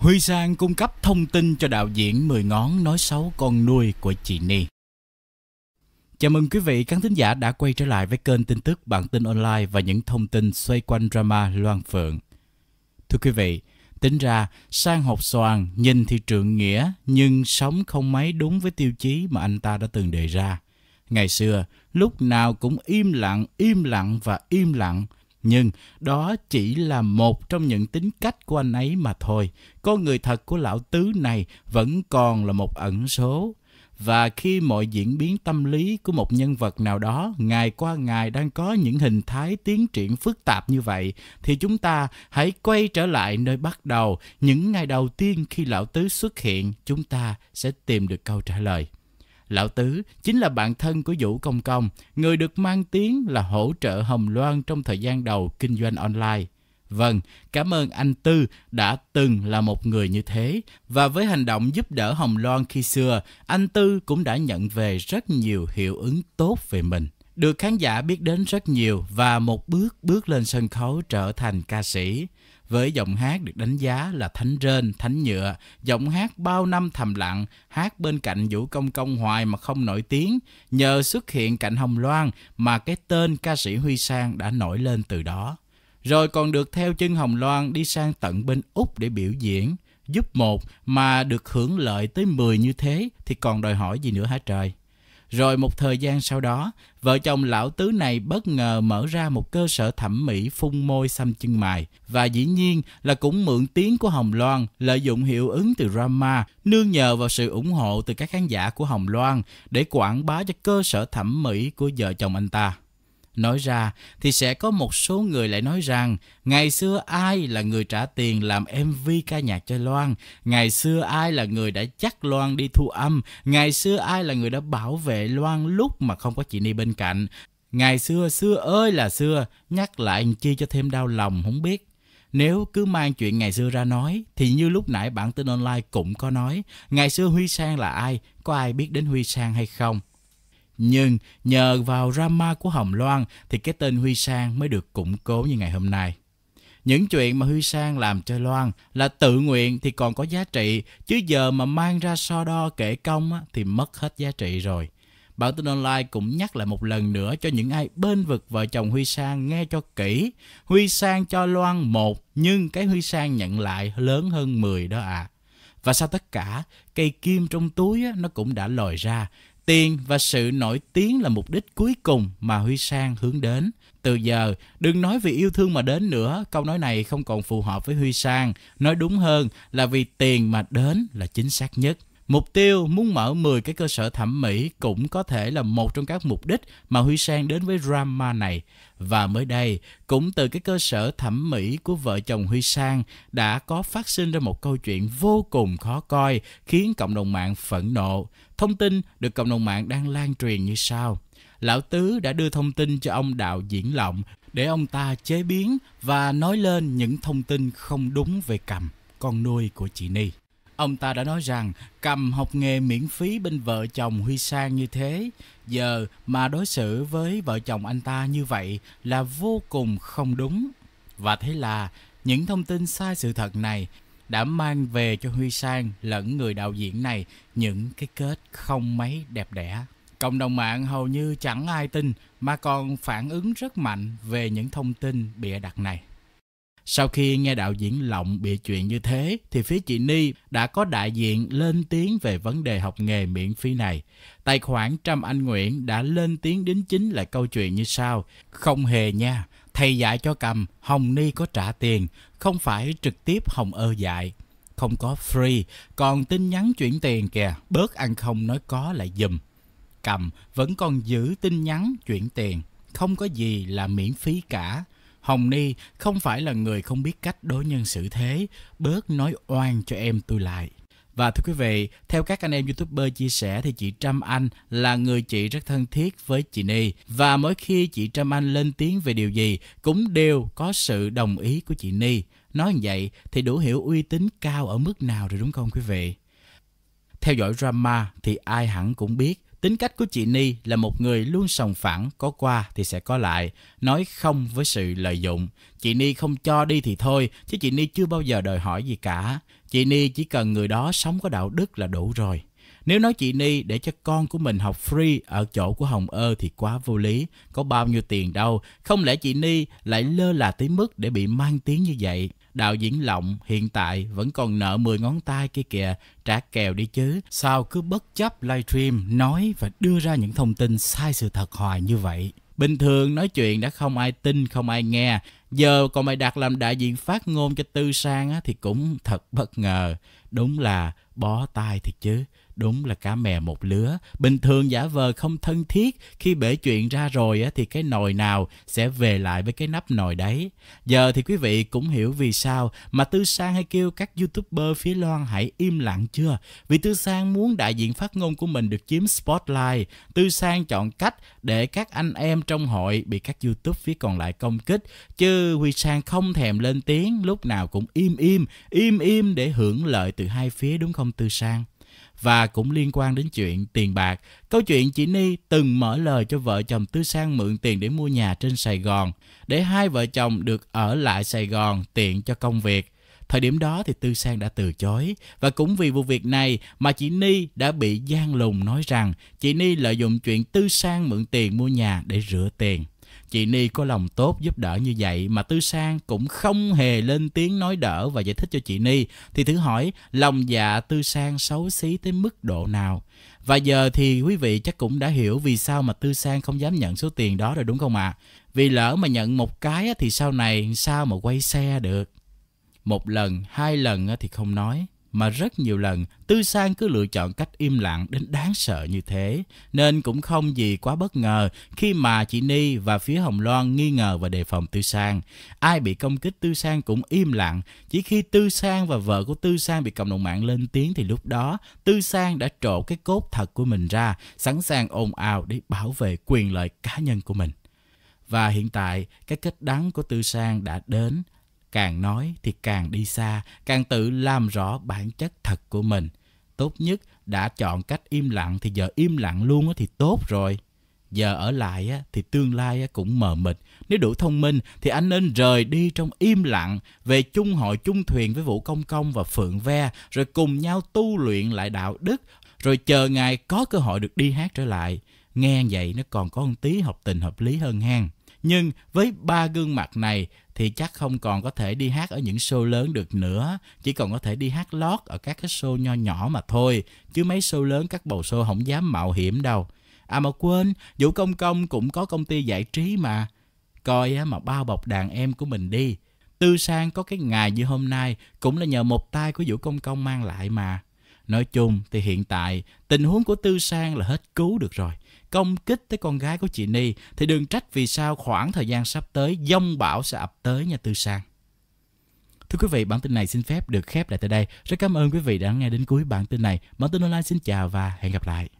Huy Sang cung cấp thông tin cho đạo diễn Mười Ngón nói xấu con nuôi của chị Ni. Chào mừng quý vị khán thính giả đã quay trở lại với kênh tin tức bản tin online và những thông tin xoay quanh drama Loan Phượng. Thưa quý vị, tính ra Sang học soàn nhìn thì trượng nghĩa nhưng sống không mấy đúng với tiêu chí mà anh ta đã từng đề ra. Ngày xưa, lúc nào cũng im lặng, im lặng và im lặng – nhưng đó chỉ là một trong những tính cách của anh ấy mà thôi con người thật của lão tứ này vẫn còn là một ẩn số và khi mọi diễn biến tâm lý của một nhân vật nào đó ngày qua ngày đang có những hình thái tiến triển phức tạp như vậy thì chúng ta hãy quay trở lại nơi bắt đầu những ngày đầu tiên khi lão tứ xuất hiện chúng ta sẽ tìm được câu trả lời Lão Tứ chính là bạn thân của Vũ Công Công, người được mang tiếng là hỗ trợ Hồng Loan trong thời gian đầu kinh doanh online. Vâng, cảm ơn anh Tư đã từng là một người như thế và với hành động giúp đỡ Hồng Loan khi xưa, anh Tư cũng đã nhận về rất nhiều hiệu ứng tốt về mình. Được khán giả biết đến rất nhiều và một bước bước lên sân khấu trở thành ca sĩ với giọng hát được đánh giá là thánh rên, thánh nhựa, giọng hát bao năm thầm lặng, hát bên cạnh Vũ Công Công hoài mà không nổi tiếng, nhờ xuất hiện cạnh Hồng Loan mà cái tên ca sĩ Huy Sang đã nổi lên từ đó. Rồi còn được theo chân Hồng Loan đi sang tận bên Úc để biểu diễn, giúp một mà được hưởng lợi tới 10 như thế thì còn đòi hỏi gì nữa hả trời? Rồi một thời gian sau đó, vợ chồng lão tứ này bất ngờ mở ra một cơ sở thẩm mỹ phun môi xăm chân mài và dĩ nhiên là cũng mượn tiếng của Hồng Loan, lợi dụng hiệu ứng từ drama, nương nhờ vào sự ủng hộ từ các khán giả của Hồng Loan để quảng bá cho cơ sở thẩm mỹ của vợ chồng anh ta. Nói ra thì sẽ có một số người lại nói rằng ngày xưa ai là người trả tiền làm MV ca nhạc cho Loan, ngày xưa ai là người đã chắc Loan đi thu âm, ngày xưa ai là người đã bảo vệ Loan lúc mà không có chị Ni bên cạnh. Ngày xưa xưa ơi là xưa, nhắc lại chi cho thêm đau lòng không biết. Nếu cứ mang chuyện ngày xưa ra nói thì như lúc nãy bản tin online cũng có nói, ngày xưa Huy Sang là ai, có ai biết đến Huy Sang hay không? Nhưng nhờ vào drama của Hồng Loan thì cái tên Huy Sang mới được củng cố như ngày hôm nay. Những chuyện mà Huy Sang làm cho Loan là tự nguyện thì còn có giá trị, chứ giờ mà mang ra so đo kể công thì mất hết giá trị rồi. Bản tin online cũng nhắc lại một lần nữa cho những ai bên vực vợ chồng Huy Sang nghe cho kỹ. Huy Sang cho Loan một nhưng cái Huy Sang nhận lại lớn hơn 10 đó ạ. À. Và sau tất cả, cây kim trong túi nó cũng đã lòi ra. Tiền và sự nổi tiếng là mục đích cuối cùng mà Huy Sang hướng đến. Từ giờ, đừng nói vì yêu thương mà đến nữa, câu nói này không còn phù hợp với Huy Sang. Nói đúng hơn là vì tiền mà đến là chính xác nhất. Mục tiêu muốn mở 10 cái cơ sở thẩm mỹ cũng có thể là một trong các mục đích mà Huy Sang đến với drama này. Và mới đây, cũng từ cái cơ sở thẩm mỹ của vợ chồng Huy Sang đã có phát sinh ra một câu chuyện vô cùng khó coi khiến cộng đồng mạng phẫn nộ. Thông tin được cộng đồng mạng đang lan truyền như sau. Lão Tứ đã đưa thông tin cho ông đạo diễn lộng để ông ta chế biến và nói lên những thông tin không đúng về cầm con nuôi của chị Ni. Ông ta đã nói rằng cầm học nghề miễn phí bên vợ chồng Huy Sang như thế, giờ mà đối xử với vợ chồng anh ta như vậy là vô cùng không đúng. Và thế là những thông tin sai sự thật này đã mang về cho Huy Sang lẫn người đạo diễn này những cái kết không mấy đẹp đẽ. Cộng đồng mạng hầu như chẳng ai tin mà còn phản ứng rất mạnh về những thông tin bịa đặt này. Sau khi nghe đạo diễn Lộng bịa chuyện như thế thì phía chị Ni đã có đại diện lên tiếng về vấn đề học nghề miễn phí này. Tài khoản Trâm Anh Nguyễn đã lên tiếng đính chính lại câu chuyện như sau. Không hề nha, thầy dạy cho cầm, Hồng Ni có trả tiền, không phải trực tiếp Hồng ơ dạy. Không có free, còn tin nhắn chuyển tiền kìa, bớt ăn không nói có lại dùm. Cầm vẫn còn giữ tin nhắn chuyển tiền, không có gì là miễn phí cả Hồng Ni không phải là người không biết cách đối nhân xử thế, bớt nói oan cho em tôi lại. Và thưa quý vị, theo các anh em youtuber chia sẻ thì chị Trâm Anh là người chị rất thân thiết với chị Ni và mỗi khi chị Trâm Anh lên tiếng về điều gì cũng đều có sự đồng ý của chị Ni. Nói như vậy thì đủ hiểu uy tín cao ở mức nào rồi đúng không quý vị? Theo dõi drama thì ai hẳn cũng biết Tính cách của chị Ni là một người luôn sòng phẳng, có qua thì sẽ có lại, nói không với sự lợi dụng. Chị Ni không cho đi thì thôi, chứ chị Ni chưa bao giờ đòi hỏi gì cả. Chị Ni chỉ cần người đó sống có đạo đức là đủ rồi. Nếu nói chị Ni để cho con của mình học free ở chỗ của Hồng Ơ thì quá vô lý, có bao nhiêu tiền đâu, không lẽ chị Ni lại lơ là tới mức để bị mang tiếng như vậy? Đạo diễn Lộng hiện tại vẫn còn nợ 10 ngón tay kia kìa, trả kèo đi chứ. Sao cứ bất chấp livestream nói và đưa ra những thông tin sai sự thật hoài như vậy? Bình thường nói chuyện đã không ai tin, không ai nghe. Giờ còn mày đặt làm đại diện phát ngôn cho Tư Sang á, thì cũng thật bất ngờ. Đúng là bó tay thiệt chứ đúng là cá mè một lứa bình thường giả vờ không thân thiết khi bể chuyện ra rồi thì cái nồi nào sẽ về lại với cái nắp nồi đấy giờ thì quý vị cũng hiểu vì sao mà tư sang hay kêu các youtuber phía loan hãy im lặng chưa vì tư sang muốn đại diện phát ngôn của mình được chiếm spotlight tư sang chọn cách để các anh em trong hội bị các youtube phía còn lại công kích chứ huy sang không thèm lên tiếng lúc nào cũng im im im im để hưởng lợi từ hai phía đúng không ông Tư Sang. Và cũng liên quan đến chuyện tiền bạc, câu chuyện chị Ni từng mở lời cho vợ chồng Tư Sang mượn tiền để mua nhà trên Sài Gòn, để hai vợ chồng được ở lại Sài Gòn tiện cho công việc. Thời điểm đó thì Tư Sang đã từ chối và cũng vì vụ việc này mà chị Ni đã bị gian lùng nói rằng chị Ni lợi dụng chuyện Tư Sang mượn tiền mua nhà để rửa tiền. Chị Ni có lòng tốt giúp đỡ như vậy mà Tư Sang cũng không hề lên tiếng nói đỡ và giải thích cho chị Ni thì thử hỏi lòng dạ Tư Sang xấu xí tới mức độ nào. Và giờ thì quý vị chắc cũng đã hiểu vì sao mà Tư Sang không dám nhận số tiền đó rồi đúng không ạ? À? Vì lỡ mà nhận một cái thì sau này sao mà quay xe được. Một lần, hai lần thì không nói, mà rất nhiều lần tư sang cứ lựa chọn cách im lặng đến đáng sợ như thế nên cũng không gì quá bất ngờ khi mà chị ni và phía hồng loan nghi ngờ và đề phòng tư sang ai bị công kích tư sang cũng im lặng chỉ khi tư sang và vợ của tư sang bị cộng đồng mạng lên tiếng thì lúc đó tư sang đã trộn cái cốt thật của mình ra sẵn sàng ồn ào để bảo vệ quyền lợi cá nhân của mình và hiện tại cái kết đắng của tư sang đã đến càng nói thì càng đi xa càng tự làm rõ bản chất thật của mình tốt nhất đã chọn cách im lặng thì giờ im lặng luôn thì tốt rồi giờ ở lại thì tương lai cũng mờ mịt nếu đủ thông minh thì anh nên rời đi trong im lặng về chung hội chung thuyền với vũ công công và phượng ve rồi cùng nhau tu luyện lại đạo đức rồi chờ ngày có cơ hội được đi hát trở lại nghe vậy nó còn có một tí học tình hợp lý hơn hang nhưng với ba gương mặt này thì chắc không còn có thể đi hát ở những show lớn được nữa chỉ còn có thể đi hát lót ở các cái show nho nhỏ mà thôi chứ mấy show lớn các bầu show không dám mạo hiểm đâu à mà quên vũ công công cũng có công ty giải trí mà coi á, mà bao bọc đàn em của mình đi tư sang có cái ngày như hôm nay cũng là nhờ một tay của vũ công công mang lại mà Nói chung thì hiện tại tình huống của Tư Sang là hết cứu được rồi. Công kích tới con gái của chị Ni thì đừng trách vì sao khoảng thời gian sắp tới dông bão sẽ ập tới nhà Tư Sang. Thưa quý vị, bản tin này xin phép được khép lại tại đây. Rất cảm ơn quý vị đã nghe đến cuối bản tin này. Bản tin online xin chào và hẹn gặp lại.